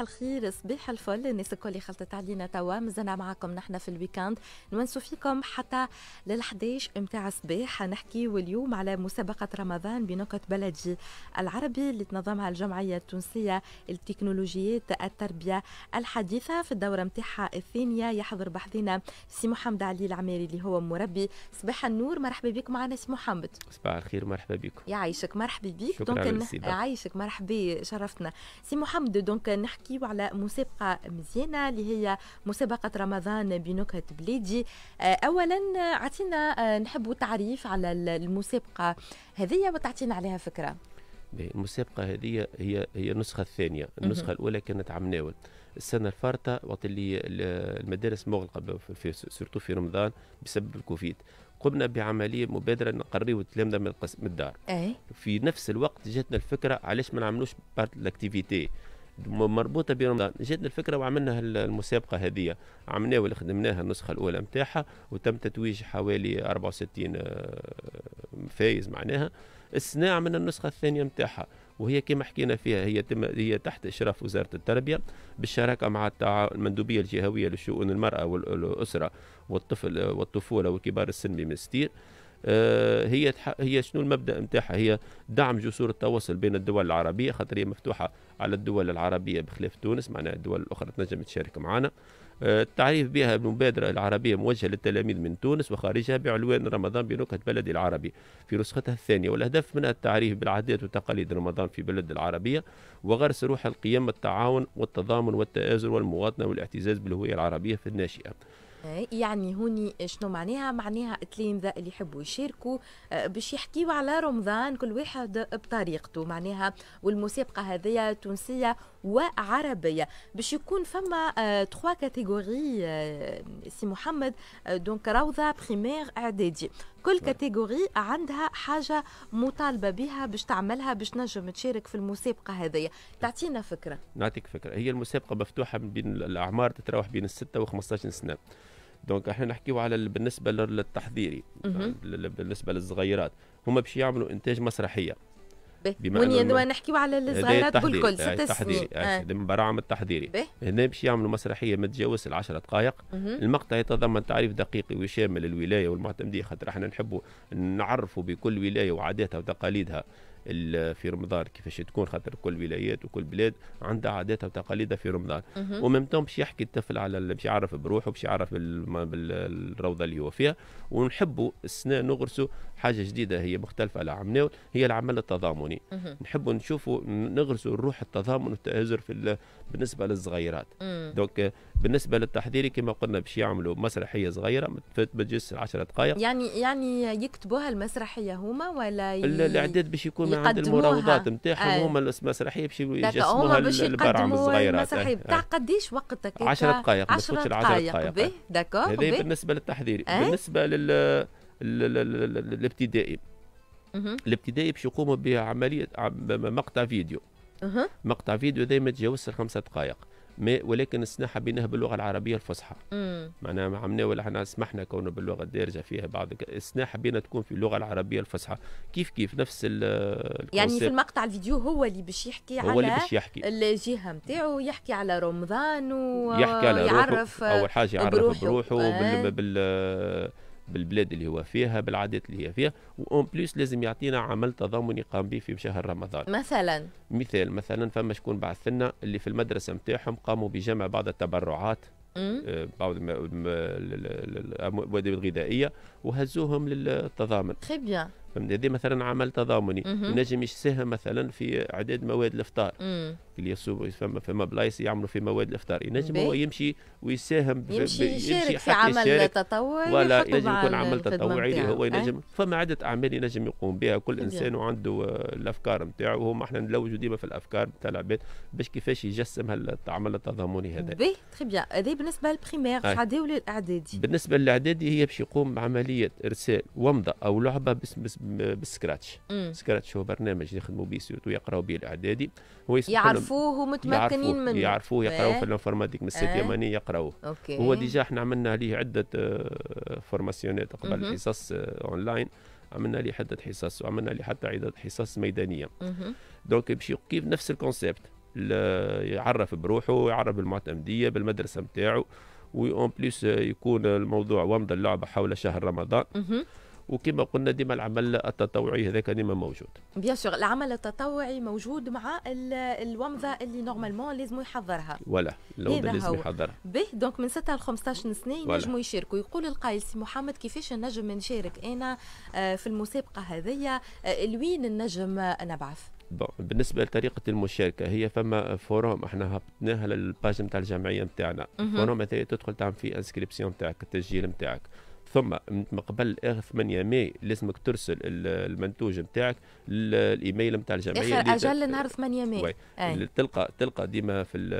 صباح الخير صباح الفل الناس الكل اللي خلطت علينا توا مازلنا معاكم نحن في الويكاند نونسوا فيكم حتى لل 11 نتاع الصباح نحكيو اليوم على مسابقة رمضان بنكت بلدي العربي اللي تنظمها الجمعية التونسية التكنولوجيات التربية الحديثة في الدورة نتاعها الثانية يحضر بحضنا سي محمد علي العميري اللي هو مربي صباح النور مرحبا بك معنا سي محمد صباح الخير مرحبا بكم يعيشك مرحبا بك دونك عايشك مرحبا شرفتنا سي محمد دونك نحكي نحكيو على مسابقة مزيانة اللي هي مسابقة رمضان بنكهة بلادي آه، أولا آه، عطينا آه، نحب التعريف على المسابقة هذه وتعطينا عليها فكرة المسابقة هذه هي هي النسخة الثانية النسخة الأولى كانت عم ناول السنة الفارطة وقت اللي المدارس مغلقة في سورتو في رمضان بسبب الكوفيد قمنا بعمليه مبادره نقريو التلامذة من الدار أي. في نفس الوقت جاتنا الفكره علاش ما نعملوش بارت لاكتيفيتي مربوطه برمضان جاتنا الفكره وعملنا المسابقه هذه عملناها واللي خدمناها النسخه الاولى نتاعها وتم تتويج حوالي 64 آه، فايز معناها السنه عملنا النسخه الثانيه نتاعها وهي كما حكينا فيها هي تم هي تحت اشراف وزاره التربيه بالشراكه مع المندوبيه الجهويه لشؤون المراه والاسره والطفل والطفوله وكبار السن بمستير آه، هي هي شنو المبدا نتاعها هي دعم جسور التواصل بين الدول العربيه خاطر هي مفتوحه على الدول العربيه بخلاف تونس معناها الدول الاخرى تنجم تشارك معنا آه، التعريف بها المبادره العربية موجهة للتلاميذ من تونس وخارجها بعنوان رمضان بنكهة بلدي العربي في نسختها الثانية والهدف منها التعريف بالعادات وتقاليد رمضان في بلد العربية وغرس روح القيم التعاون والتضامن والتآزر والمواطنة والاعتزاز بالهوية العربية في الناشئة يعني هوني شنو معناها معناها التلامذة اللي يحبوا يشاركوا آه، باش يحكيوا على رمضان كل واحد بطريقته معناها والمسابقة هذيا تونسية وعربية باش يكون فما تخوا آه، كاتيجوري آه، سي محمد دونك روضة بريمير إعدادي كل كاتيجوري عندها حاجة مطالبة بها باش تعملها باش نجم تشارك في المسابقة هذيا تعطينا فكرة نعطيك فكرة هي المسابقة مفتوحة بين الأعمار تتراوح بين الستة و 15 سنة دونك احنا نحكيو على بالنسبه للتحضيري بالنسبه للصغيرات هما باش يعملوا انتاج مسرحيه بمعنى انه نحكيو على الصغيرات بالكل ست سنين براعم التحضيري آه. هنا باش يعملوا مسرحيه ما تتجاوزش العشر دقائق المقطع يتضمن تعريف دقيق ويشامل الولايه والمعتمديه خاطر احنا نحبوا نعرفوا بكل ولايه وعاداتها وتقاليدها في رمضان كيفاش تكون خاطر كل ولايات وكل بلاد عندها عاداتها وتقاليدها في رمضان وميم تو باش يحكي الطفل على باش يعرف بروحه باش يعرف بالروضه اللي هو فيها ونحبوا السنه نغرسوا حاجه جديده هي مختلفه على عملناه هي العمل التضامني نحب نشوفوا نغرسوا الروح التضامن والتآزر في بالنسبه للصغيرات دونك بالنسبه للتحضيري كما قلنا باش يعملوا مسرحيه صغيره ما تجس 10 دقائق يعني يعني يكتبوها المسرحيه هما ولا ي... الاعداد باش يكون عند المراوضات نتاعهم آه. هما المسرحيه باش يجسموها البرامج الصغيرة المسرحيه آه، آه. بتاع قديش وقتك 10 دقائق 10 دقائق هذا بالنسبه للتحضيري بالنسبه لل الابتدائي الابتدائي باش يقوموا بعمليه مقطع فيديو مقطع فيديو دائما يتجاوز الخمسه دقائق مي ولكن السنة حبيناها باللغة العربية الفصحى معناها عملنا ولا احنا سمحنا كونه باللغة الدارجة فيها بعض السنة حبينا تكون في اللغة العربية الفصحى كيف كيف نفس يعني في المقطع الفيديو هو اللي باش يحكي هو على اللي باش يحكي الجهة نتاعو يحكي على رمضان يحكي على يعرف أول حاجة يعرف بروحه, بروحه بال... إيه. بال... بالبلاد اللي هو فيها بالعادات اللي هي فيها وان بليس لازم يعطينا عمل تضامني قام به في شهر رمضان مثلا مثال مثلا فما شكون بعث لنا اللي في المدرسه نتاعهم قاموا بجمع بعض التبرعات آه، بعض المواد الغذائيه وهزوهم للتضامن. تري بيان. فهمتني هذا مثلا عمل تضامني ينجم يساهم مثلا في اعداد مواد الافطار اللي يصوبوا فما فما بلايص يعملوا في مواد الافطار ينجم هو يمشي ويساهم يمشي, يشارك في عمل تطوعي ولا ينجم يكون عمل تطوعي اللي هو ينجم أي. فما عده اعمال ينجم يقوم بها كل انسان وعنده آه، الافكار نتاعو وهم احنا نلوجوا ديما في الافكار نتاع العباد باش كيفاش يجسم العمل التضامني هذا بي تري بيان هذه بالنسبه للبريمير عادي ولا الاعدادي بالنسبه للاعدادي هي باش يقوم بعمليه ارسال ومضه او لعبه باسم بالسكراتش سكراتش هو برنامج يخدموا به سيرتو يقراوا به الاعدادي هو يعرفوه ومتمكنين منه يعرفوه يقراوه في إيه. الانفورماتيك من السيت يماني إيه. يقراوه هو ديجا احنا عملنا عليه عده آه، فورماسيونات قبل حصص آه، اونلاين عملنا لي عدة حصص وعملنا لي حتى عدة حصص ميدانية دونك يمشي كيف نفس الكونسيبت يعرف بروحه يعرف بالمعتمدية بالمدرسة نتاعو وي اون بليس آه، يكون الموضوع ومضى اللعبة حول شهر رمضان وكما قلنا ديما العمل التطوعي هذاك ديما موجود بيان سور العمل التطوعي موجود مع الومضه اللي نورمالمون لازم يحضرها ولا الومضه لازم يحضرها به دونك من 6 ل 15 سنه ينجموا يشاركوا يقول القايل سي محمد كيفاش نجم نشارك انا آه، في المسابقه هذيا آه، لوين النجم نبعث بون بالنسبه لطريقه المشاركه هي فما فوروم احنا هبطناها للباج نتاع الجمعيه نتاعنا فوروم تدخل تعمل فيه انسكريبسيون نتاعك التسجيل نتاعك ثم من قبل اخر 8 ماي لازمك ترسل المنتوج نتاعك للايميل نتاع الجمعيه اخر اجل نهار 8 ماي آه. تلقى تلقى ديما في الـ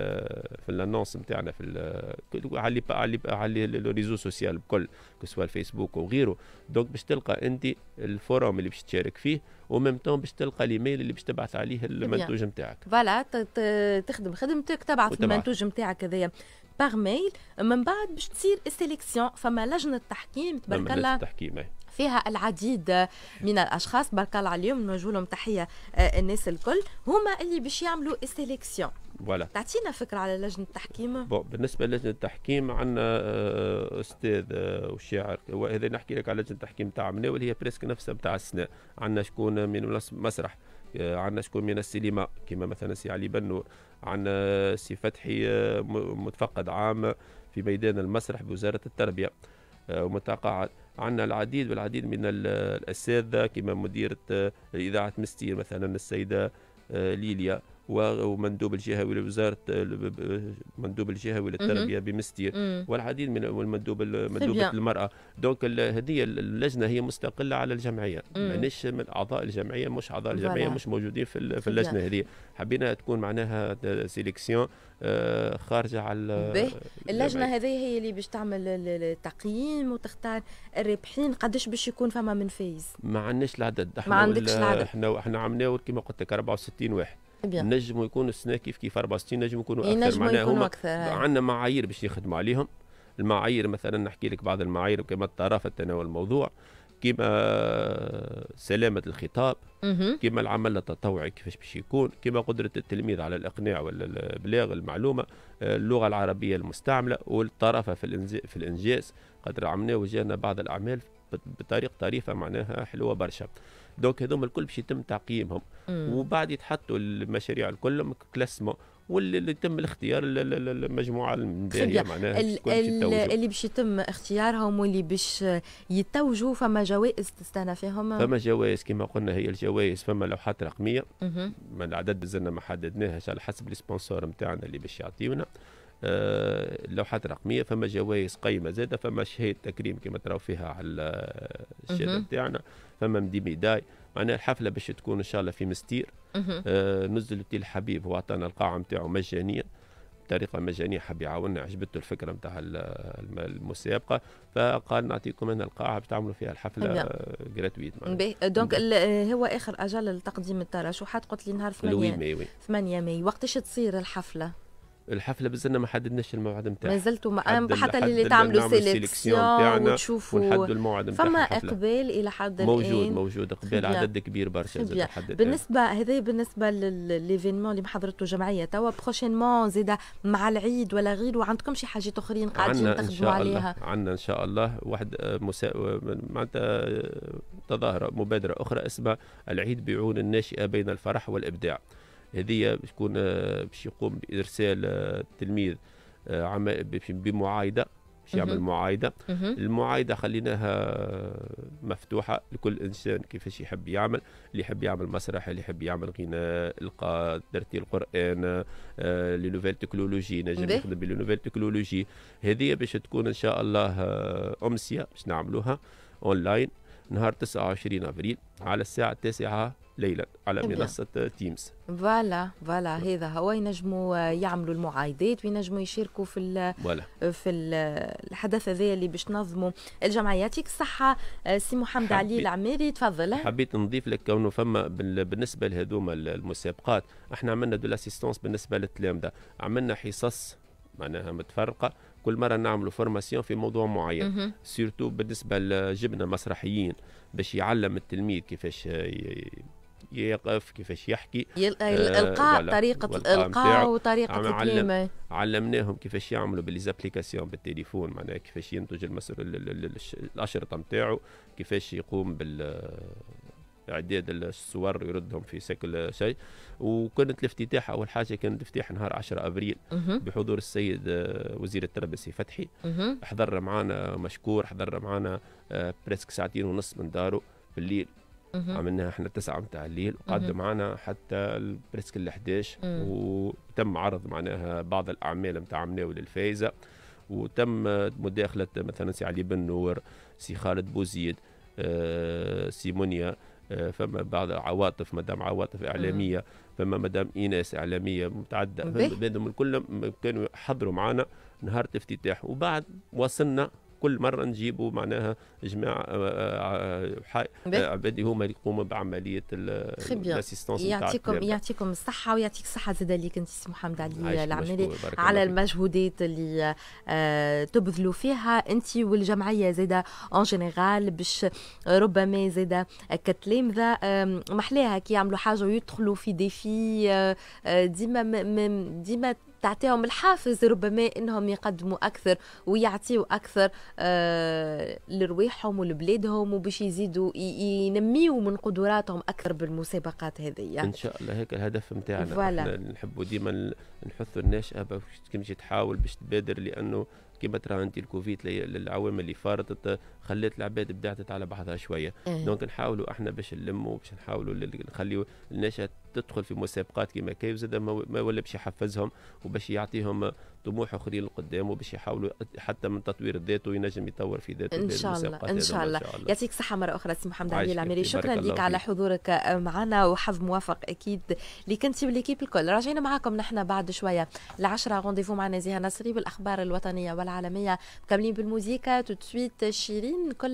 في الانونس نتاعنا في على على على الريزو سوسيال بكل كسوا الفيسبوك وغيره دونك باش تلقى انت الفورم اللي باش تشارك فيه وميم تون باش تلقى الايميل اللي باش تبعث عليه المنتوج نتاعك فوالا تخدم خدمتك تبعث المنتوج نتاعك هذايا باغ ميل من بعد باش تصير السيليكسيون فما لجنه تحكيم تبارك الله التحكيم فيها العديد من الاشخاص بارك الله عليهم نوجه لهم تحيه آه، الناس الكل هما اللي باش يعملوا السيليكسيون فوالا تعطينا فكره على لجنه التحكيم بون بالنسبه للجنه التحكيم عندنا آه، استاذ آه، وشاعر وهذا نحكي لك على لجنه التحكيم تاع مناول هي بريسك نفسها تاع السنه عندنا شكون من مسرح آه، عندنا شكون من السينما كما مثلا سي علي بنور عندنا سي فتحي آه، متفقد عام في ميدان المسرح بوزاره التربيه آه، ومتقاعد عندنا العديد والعديد من الاساتذه كما مديره اذاعه مستير مثلا السيده ليليا ومندوب الجهوي لوزاره المندوب الجهوي للتربيه بمستير والعديد من المندوب مندوبه المراه دونك هذه اللجنه هي مستقله على الجمعيه مانيش من اعضاء الجمعيه مش اعضاء الجمعيه مش موجودين في, اللجنه هذه حبينا تكون معناها سيليكسيون آه، خارجه على اللجنه هذه هي اللي باش تعمل التقييم وتختار الرابحين قداش باش يكون فما من فايز ما عندناش العدد ما عندكش العدد احنا احنا عملناه كما قلت لك 64 واحد إيه نجموا يكونوا السنه كيف كيف 64 نجموا يكونوا إيه، اكثر معناها هما عندنا معايير باش يخدموا عليهم المعايير مثلا نحكي لك بعض المعايير كما الطرافه تناول الموضوع كما سلامة الخطاب كما العمل التطوعي كيفاش باش يكون كما قدرة التلميذ على الإقناع والإبلاغ المعلومة اللغة العربية المستعملة والطرافة في, الانجاز قدر عملنا وجهنا بعض الأعمال بطريقه طريفه معناها حلوه برشا دونك هذوما الكل باش يتم تعقيمهم وبعد يتحطوا المشاريع الكل كلاسمون واللي يتم الاختيار المجموعه المباهيه معناها اللي باش يتم اختيارهم واللي باش يتوجوا فما جوائز تستنى فيهم فما جوائز كما قلنا هي الجوائز فما لوحات رقميه من العدد زلنا ما حددناهاش على حسب السبونسور نتاعنا اللي باش يعطيونا اللوحات آه، الرقميه فما جوائز قيمه زاده فما شهيد تكريم كما تراو فيها على الشهاده نتاعنا فما مدي ميداي معناها الحفله باش تكون ان شاء الله في مستير آه نزل تي الحبيب هو عطانا القاعه نتاعو مجانيه بطريقه مجانيه حب يعاوننا عجبته الفكره نتاع المسابقه فقال نعطيكم انا القاعه باش تعملوا فيها الحفله جراتويت نعم. آه، معناها دونك نعم. آه، هو اخر اجل لتقديم التراشحات قلت لي نهار 8 8 ماي وقتاش تصير الحفله الحفله بزلنا ما حددناش الموعد نتاعها ما زلتوا ما حتى اللي تعملوا سيليكسيون وتشوفوا ونحددوا الموعد نتاعها فما اقبال الى حد الان موجود موجود اقبال عدد كبير برشا زاد بالنسبه هذا بالنسبه للايفينمون اللي محضرته جمعيه توا بروشينمون زيد مع العيد ولا غيره عندكم شي حاجات اخرين قاعدين تخدموا عليها عندنا ان شاء الله واحد آه، مسا... آه، معناتها آه، تظاهره مبادره اخرى اسمها العيد بيعون الناشئه بين الفرح والابداع هذه باش يكون آه، باش يقوم بارسال آه، التلميذ آه، بمعايده باش يعمل معايده المعايده خليناها مفتوحه لكل انسان كيفاش يحب يعمل اللي يحب يعمل مسرح اللي يحب يعمل غناء القاء ترتيل القران لي نوفيل تكنولوجي نجم يخدم بلي نوفيل تكنولوجي هذه باش تكون ان شاء الله امسيه باش نعملوها اونلاين نهار 29 أبريل على الساعة التاسعة ليلا على منصة تيمز فوالا فوالا هذا هو ينجموا يعملوا المعايدات وينجموا يشاركوا في فوالا في الحدث هذا اللي باش تنظموا الجمعيه يعطيك الصحه آه، سي محمد علي العميري تفضل حبيت نضيف لك كونه فما بالنسبه لهذوما المسابقات احنا عملنا دو لاسيستونس بالنسبه للتلامذه عملنا حصص معناها متفرقه كل مره نعملوا فورماسيون في موضوع معين سيرتو بالنسبه لجبنا مسرحيين باش يعلم التلميذ كيفاش يقف كيفاش يحكي الالقاء آه، طريقه الالقاء وطريقه الكلمه علمناهم كيفاش يعملوا بالابلكاسيون بالتليفون معناها كيفاش ينتج الاشرطه نتاعو كيفاش يقوم بال اعداد الصور يردهم في شكل شيء وكانت الافتتاح اول حاجه كان الافتتاح نهار 10 ابريل بحضور السيد آه، وزير التربيه السي فتحي حضر معنا مشكور حضر معنا آه، بريسك ساعتين ونص من داره في الليل عملناها احنا تسعة متاع الليل وقعد معنا حتى بريسك ال 11 وتم عرض معناها بعض الاعمال متاع مناول الفايزه وتم آه، مداخله مثلا سي علي بن نور سي خالد بوزيد سيمونيا آه، فما بعض عواطف مدام عواطف اعلاميه فما مدام ايناس اعلاميه متعدده طيب. بينهم الكل كانوا حضروا معنا نهار الافتتاح وبعد وصلنا كل مره نجيبوا معناها جماعه آه، آه، آه، عبادي هما اللي يقوموا بعمليه الاسيستونس يعطيكم يعطيكم الصحه ويعطيك الصحه زاده ليك انت سي محمد علي العمري على المجهودات اللي تبذلوا فيها انت والجمعيه زاده اون جينيرال باش ربما زاده كتلامذه محلاها كي يعملوا حاجه ويدخلوا في ديفي ديما ديما تعطيهم الحافز ربما انهم يقدموا اكثر ويعطيوا اكثر لرويحهم آه، لرواحهم ولبلادهم وباش يزيدوا ينميوا من قدراتهم اكثر بالمسابقات هذه ان شاء الله هيك الهدف نتاعنا نحبوا ديما نحثوا الناشئه باش تمشي تحاول باش تبادر لانه كما ترى انت الكوفيد للعوامل اللي فارطت خلت العباد بدعتت على بعضها شويه إيه. دونك نحاولوا احنا باش نلموا باش نحاولوا نخليوا الناشئه تدخل في مسابقات كيما كيف زاد ما ولا باش يحفزهم وباش يعطيهم طموح اخرين للقدام وباش يحاولوا حتى من تطوير الذات وينجم يطور في ذاته ان شاء الله ان شاء الله يعطيك الصحه مره اخرى سي محمد علي العميري شكرا لك على حضورك معنا وحظ موافق اكيد لك انت والليكيب الكل راجعين معاكم نحن بعد شويه العشرة رونديفو مع زيها نصري بالاخبار الوطنيه والعالميه مكملين بالموزيكا تو شيرين كل